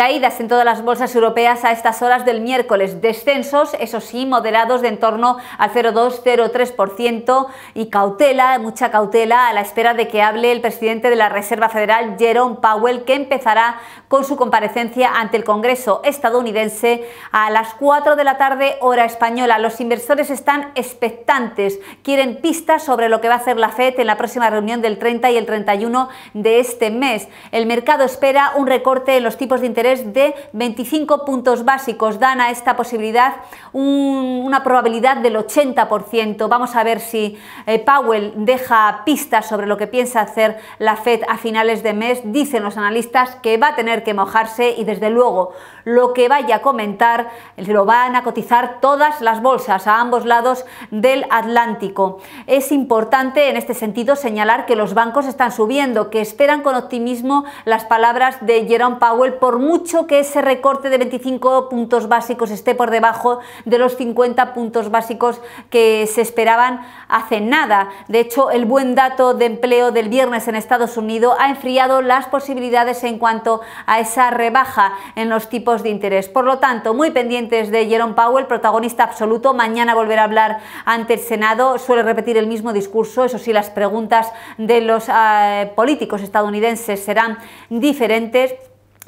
Caídas en todas las bolsas europeas a estas horas del miércoles, descensos, eso sí, moderados de en torno al 0,2-0,3% y cautela, mucha cautela a la espera de que hable el presidente de la Reserva Federal, Jerome Powell, que empezará con su comparecencia ante el Congreso estadounidense a las 4 de la tarde hora española. Los inversores están expectantes, quieren pistas sobre lo que va a hacer la FED en la próxima reunión del 30 y el 31 de este mes. El mercado espera un recorte en los tipos de interés de 25 puntos básicos. Dan a esta posibilidad una probabilidad del 80%. Vamos a ver si eh, Powell deja pistas sobre lo que piensa hacer la Fed a finales de mes. Dicen los analistas que va a tener que mojarse y desde luego lo que vaya a comentar eh, lo van a cotizar todas las bolsas a ambos lados del Atlántico. Es importante en este sentido señalar que los bancos están subiendo, que esperan con optimismo las palabras de Jerome Powell por mucho mucho que ese recorte de 25 puntos básicos esté por debajo de los 50 puntos básicos que se esperaban hace nada. De hecho, el buen dato de empleo del viernes en Estados Unidos ha enfriado las posibilidades en cuanto a esa rebaja en los tipos de interés. Por lo tanto, muy pendientes de Jerome Powell, protagonista absoluto. Mañana volverá a hablar ante el Senado. Suele repetir el mismo discurso. Eso sí, las preguntas de los eh, políticos estadounidenses serán diferentes.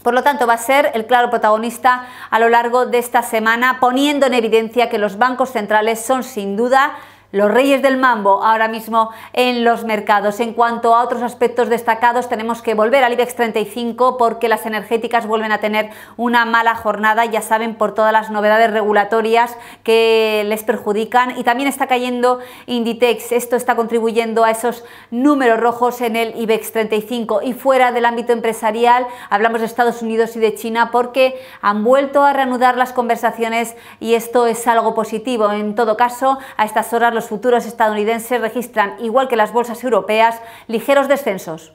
Por lo tanto, va a ser el claro protagonista a lo largo de esta semana, poniendo en evidencia que los bancos centrales son sin duda los reyes del mambo ahora mismo en los mercados. En cuanto a otros aspectos destacados, tenemos que volver al IBEX 35 porque las energéticas vuelven a tener una mala jornada, ya saben, por todas las novedades regulatorias que les perjudican. Y también está cayendo Inditex. Esto está contribuyendo a esos números rojos en el IBEX 35. Y fuera del ámbito empresarial, hablamos de Estados Unidos y de China porque han vuelto a reanudar las conversaciones y esto es algo positivo. En todo caso, a estas horas los los futuros estadounidenses registran, igual que las bolsas europeas, ligeros descensos.